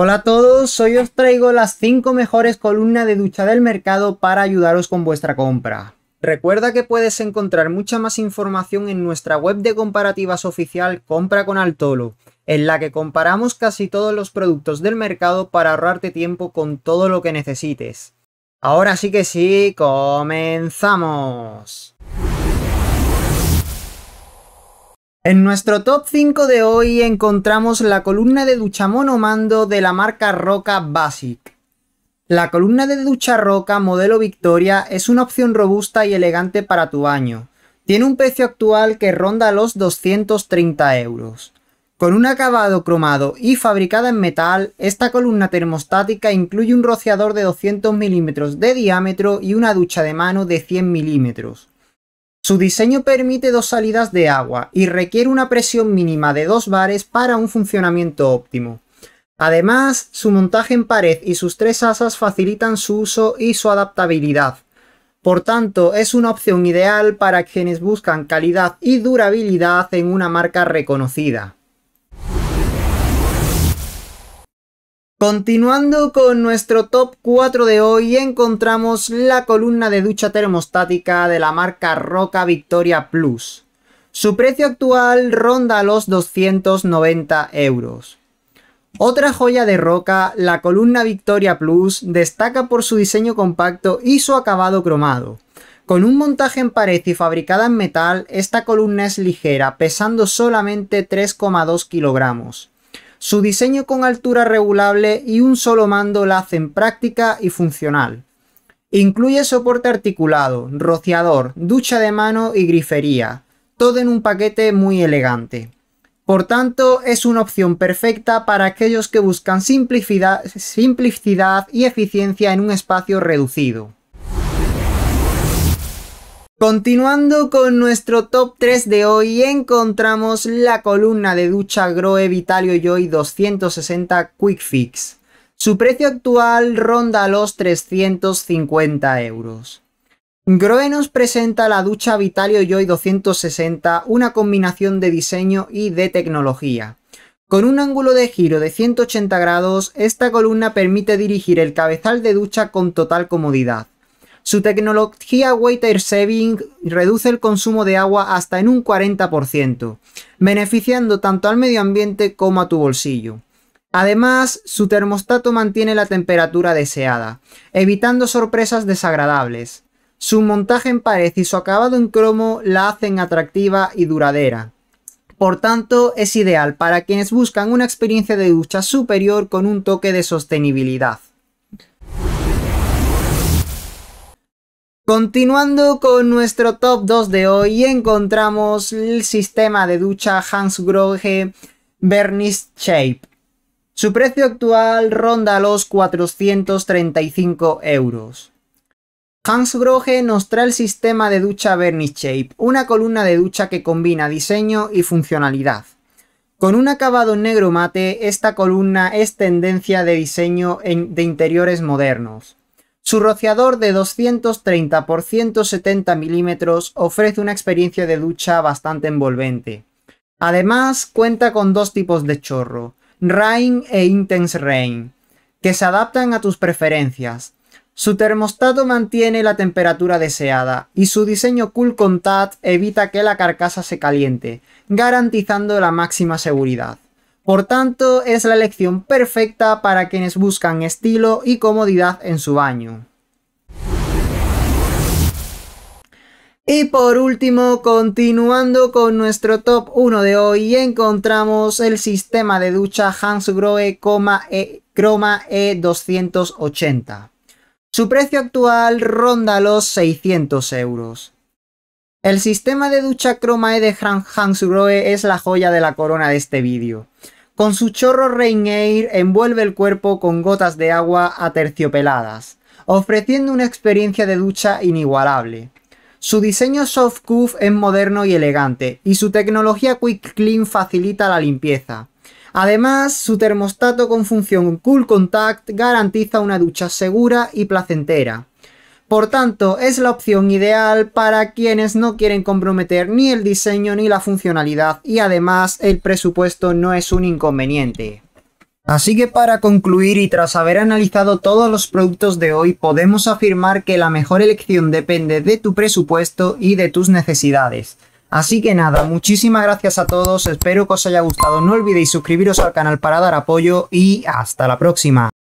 Hola a todos, hoy os traigo las 5 mejores columnas de ducha del mercado para ayudaros con vuestra compra. Recuerda que puedes encontrar mucha más información en nuestra web de comparativas oficial Compra con Altolo, en la que comparamos casi todos los productos del mercado para ahorrarte tiempo con todo lo que necesites. Ahora sí que sí, comenzamos. En nuestro top 5 de hoy encontramos la columna de ducha monomando mando de la marca Roca Basic. La columna de ducha Roca modelo Victoria es una opción robusta y elegante para tu baño. Tiene un precio actual que ronda los 230 euros. Con un acabado cromado y fabricada en metal, esta columna termostática incluye un rociador de 200 milímetros de diámetro y una ducha de mano de 100 milímetros. Su diseño permite dos salidas de agua y requiere una presión mínima de dos bares para un funcionamiento óptimo. Además, su montaje en pared y sus tres asas facilitan su uso y su adaptabilidad. Por tanto, es una opción ideal para quienes buscan calidad y durabilidad en una marca reconocida. Continuando con nuestro top 4 de hoy, encontramos la columna de ducha termostática de la marca Roca Victoria Plus. Su precio actual ronda los 290 euros. Otra joya de Roca, la columna Victoria Plus, destaca por su diseño compacto y su acabado cromado. Con un montaje en pared y fabricada en metal, esta columna es ligera, pesando solamente 3,2 kilogramos. Su diseño con altura regulable y un solo mando la hacen práctica y funcional. Incluye soporte articulado, rociador, ducha de mano y grifería, todo en un paquete muy elegante. Por tanto, es una opción perfecta para aquellos que buscan simplicidad, y eficiencia en un espacio reducido. Continuando con nuestro top 3 de hoy, encontramos la columna de ducha Groe Vitalio Joy 260 Quick Fix. Su precio actual ronda los 350 euros. Groe nos presenta la ducha Vitalio Joy 260, una combinación de diseño y de tecnología. Con un ángulo de giro de 180 grados, esta columna permite dirigir el cabezal de ducha con total comodidad su tecnología Water Saving reduce el consumo de agua hasta en un 40%, beneficiando tanto al medio ambiente como a tu bolsillo. Además, su termostato mantiene la temperatura deseada, evitando sorpresas desagradables. Su montaje en pared y su acabado en cromo la hacen atractiva y duradera. Por tanto, es ideal para quienes buscan una experiencia de ducha superior con un toque de sostenibilidad. Continuando con nuestro top 2 de hoy, encontramos el sistema de ducha Hans Grohe Bernice Shape. Su precio actual ronda los 435 euros. Hans Grohe nos trae el sistema de ducha Bernice Shape, una columna de ducha que combina diseño y funcionalidad. Con un acabado negro mate, esta columna es tendencia de diseño de interiores modernos. Su rociador de 230 x 170 milímetros ofrece una experiencia de ducha bastante envolvente. Además, cuenta con dos tipos de chorro, Rain e Intense Rain, que se adaptan a tus preferencias. Su termostato mantiene la temperatura deseada y su diseño Cool Contact evita que la carcasa se caliente, garantizando la máxima seguridad. Por tanto, es la elección perfecta para quienes buscan estilo y comodidad en su baño. Y por último, continuando con nuestro top 1 de hoy, encontramos el sistema de ducha Hansgrohe e, Chroma E280. Su precio actual ronda los 600 euros. El sistema de ducha Croma E de Hansgrohe es la joya de la corona de este vídeo. Con su chorro Air envuelve el cuerpo con gotas de agua aterciopeladas, ofreciendo una experiencia de ducha inigualable. Su diseño soft es moderno y elegante, y su tecnología Quick Clean facilita la limpieza. Además, su termostato con función Cool Contact garantiza una ducha segura y placentera. Por tanto, es la opción ideal para quienes no quieren comprometer ni el diseño ni la funcionalidad y además el presupuesto no es un inconveniente. Así que para concluir y tras haber analizado todos los productos de hoy, podemos afirmar que la mejor elección depende de tu presupuesto y de tus necesidades. Así que nada, muchísimas gracias a todos, espero que os haya gustado, no olvidéis suscribiros al canal para dar apoyo y hasta la próxima.